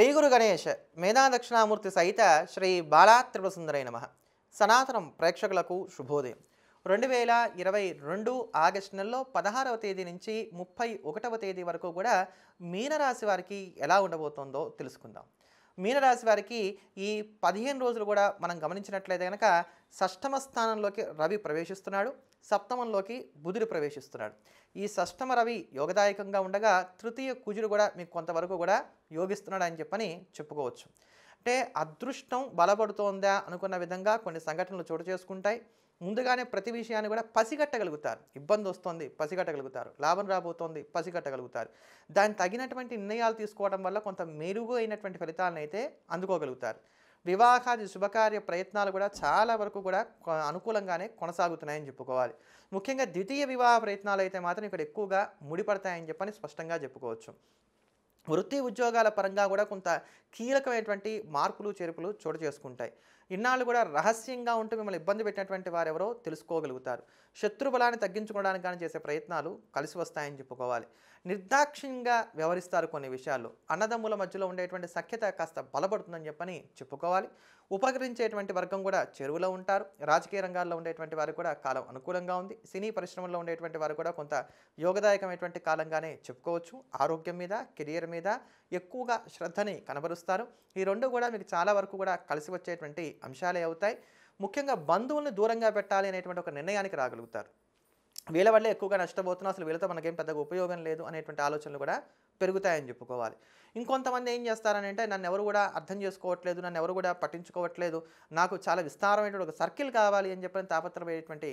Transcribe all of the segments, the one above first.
శ్రీ గురు గణేష్ మేధా దక్షిణామూర్తి సహిత శ్రీ బాలాత్రిపుర సుందరై నమ సనాతనం ప్రేక్షకులకు శుభోదయం రెండు వేల ఇరవై రెండు ఆగస్టు నెలలో పదహారవ తేదీ నుంచి ముప్పై ఒకటవ తేదీ వరకు కూడా మీనరాశి వారికి ఎలా ఉండబోతోందో తెలుసుకుందాం మీనరాశి వారికి ఈ పదిహేను రోజులు కూడా మనం గమనించినట్లయితే కనుక షష్టమ స్థానంలోకి రవి ప్రవేశిస్తున్నాడు సప్తమంలోకి బుధుడు ప్రవేశిస్తున్నాడు ఈ షష్టమ రవి యోగదాయకంగా ఉండగా తృతీయ కుజుడు కూడా మీకు కొంతవరకు కూడా యోగిస్తున్నాడు అని చెప్పని చెప్పుకోవచ్చు అంటే అదృష్టం బలపడుతోందా అనుకున్న విధంగా కొన్ని సంఘటనలు చోటు చేసుకుంటాయి ముందుగానే ప్రతి విషయాన్ని కూడా పసిగట్టగలుగుతారు ఇబ్బంది వస్తుంది పసిగట్టగలుగుతారు లాభం రాబోతోంది పసిగట్టగలుగుతారు దాని తగినటువంటి నిర్ణయాలు తీసుకోవడం వల్ల కొంత మెరుగు అయినటువంటి ఫలితాలను అయితే అందుకోగలుగుతారు వివాహాది శుభకార్య ప్రయత్నాలు కూడా చాలా వరకు కూడా అనుకూలంగానే కొనసాగుతున్నాయని చెప్పుకోవాలి ముఖ్యంగా ద్వితీయ వివాహ ప్రయత్నాలు అయితే మాత్రం ఇక్కడ ఎక్కువగా ముడిపడతాయని చెప్పని స్పష్టంగా చెప్పుకోవచ్చు వృత్తి ఉద్యోగాల పరంగా కూడా కొంత కీలకమైనటువంటి మార్పులు చేర్పులు చోటు చేసుకుంటాయి ఇన్నాళ్ళు కూడా రహస్యంగా ఉంటూ మిమ్మల్ని ఇబ్బంది పెట్టినటువంటి వారెవరో తెలుసుకోగలుగుతారు శత్రుబలాన్ని తగ్గించుకోవడానికి కానీ చేసే ప్రయత్నాలు కలిసి వస్తాయని చెప్పుకోవాలి నిర్దాక్ష్యంగా వ్యవహరిస్తారు కొన్ని విషయాలు అన్నదమ్ముల మధ్యలో ఉండేటువంటి సఖ్యత కాస్త బలపడుతుందని చెప్పని చెప్పుకోవాలి ఉపకరించేటువంటి వర్గం కూడా చెరువులో ఉంటారు రాజకీయ రంగాల్లో ఉండేటువంటి వారు కూడా కాలం అనుకూలంగా ఉంది సినీ పరిశ్రమలో ఉండేటువంటి వారు కూడా కొంత యోగదాయకమైనటువంటి కాలంగానే చెప్పుకోవచ్చు ఆరోగ్యం మీద కెరియర్ మీద ఎక్కువగా శ్రద్ధని కనబరుస్తారు ఈ రెండు కూడా మీకు చాలా వరకు కూడా కలిసి వచ్చేటువంటి అంశాలే అవుతాయి ముఖ్యంగా బంధువుల్ని దూరంగా పెట్టాలి అనేటువంటి ఒక నిర్ణయానికి రాగలుగుతారు వీళ్ళ వల్లే ఎక్కువగా నష్టపోతున్నా అసలు వీళ్ళతో మనకేం పెద్దగా ఉపయోగం లేదు అనేటువంటి ఆలోచనలు కూడా పెరుగుతాయని చెప్పుకోవాలి ఇంకొంతమంది ఏం చేస్తారని అంటే నన్ను ఎవరు కూడా అర్థం చేసుకోవట్లేదు నన్ను ఎవరు కూడా పట్టించుకోవట్లేదు నాకు చాలా విస్తారమైనటువంటి ఒక సర్కిల్ కావాలి అని చెప్పిన తాపత్రమయ్యేటువంటి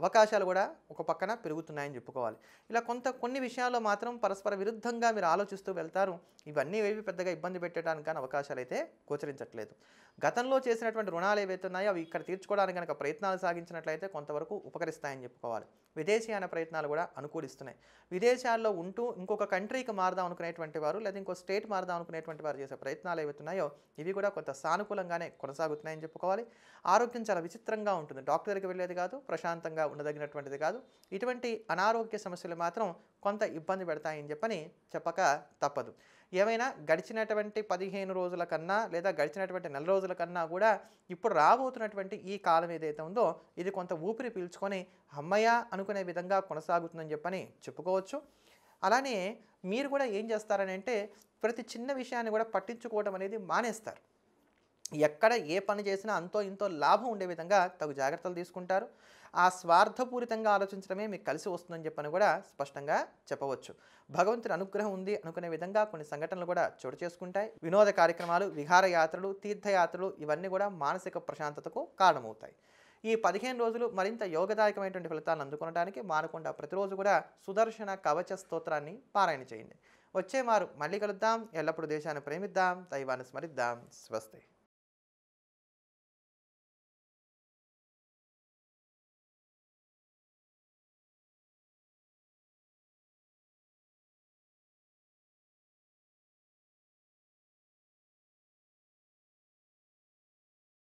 అవకాశాలు కూడా ఒక పక్కన పెరుగుతున్నాయని చెప్పుకోవాలి ఇలా కొంత కొన్ని విషయాల్లో మాత్రం పరస్పర విరుద్ధంగా మీరు ఆలోచిస్తూ వెళ్తారు ఇవన్నీ ఏవి పెద్దగా ఇబ్బంది పెట్టడానికి కానీ అవకాశాలు అయితే గోచరించట్లేదు గతంలో చేసినటువంటి రుణాలు ఏవైతే ఉన్నాయో అవి ఇక్కడ తీర్చుకోవడానికి కనుక ప్రయత్నాలు సాగించినట్లయితే కొంతవరకు ఉపకరిస్తాయని చెప్పుకోవాలి విదేశీయాన ప్రయత్నాలు కూడా అనుకూలిస్తున్నాయి విదేశాల్లో ఉంటూ ఇంకొక కంట్రీకి మారుతూ మారుదాం అనుకునేటువంటి వారు లేదా ఇంకో స్టేట్ మారుదాం అనుకునేటువంటి వారు చేసే ప్రయత్నాలు ఏవైతున్నాయో ఇవి కూడా కొంత సానుకూలంగానే కొనసాగుతున్నాయని చెప్పుకోవాలి ఆరోగ్యం చాలా విచిత్రంగా ఉంటుంది డాక్టర్ దగ్గరికి వెళ్ళేది కాదు ప్రశాంతంగా ఉండదగినటువంటిది కాదు ఇటువంటి అనారోగ్య సమస్యలు మాత్రం కొంత ఇబ్బంది పెడతాయని చెప్పని చెప్పక తప్పదు ఏమైనా గడిచినటువంటి పదిహేను రోజుల కన్నా లేదా గడిచినటువంటి నెల రోజుల కన్నా కూడా ఇప్పుడు రాబోతున్నటువంటి ఈ కాలం ఏదైతే ఉందో ఇది కొంత ఊపిరి పీల్చుకొని అమ్మయ్య అనుకునే విధంగా కొనసాగుతుందని చెప్పని చెప్పుకోవచ్చు అలానే మీరు కూడా ఏం చేస్తారని అంటే ప్రతి చిన్న విషయాన్ని కూడా పట్టించుకోవడం అనేది మానేస్తారు ఎక్కడ ఏ పని చేసినా అంతో ఇంతో లాభం ఉండే విధంగా తగు జాగ్రత్తలు తీసుకుంటారు ఆ స్వార్థపూరితంగా ఆలోచించడమే మీకు కలిసి వస్తుందని చెప్పని కూడా స్పష్టంగా చెప్పవచ్చు భగవంతుని అనుగ్రహం ఉంది అనుకునే విధంగా కొన్ని సంఘటనలు కూడా చోటు చేసుకుంటాయి వినోద కార్యక్రమాలు విహారయాత్రలు తీర్థయాత్రలు ఇవన్నీ కూడా మానసిక ప్రశాంతతకు కారణమవుతాయి ఈ పదిహేను రోజులు మరింత యోగదాయకమైనటువంటి ఫలితాలను అందుకోవడానికి మానకుండా ప్రతిరోజు కూడా సుదర్శన కవచ స్తోత్రాన్ని పారాయణ చేయండి వచ్చే మారు మళ్ళీ కలుద్దాం ఎల్లప్పుడూ దేశాన్ని ప్రేమిద్దాం దైవాన్ని స్మరిద్దాం స్వస్తి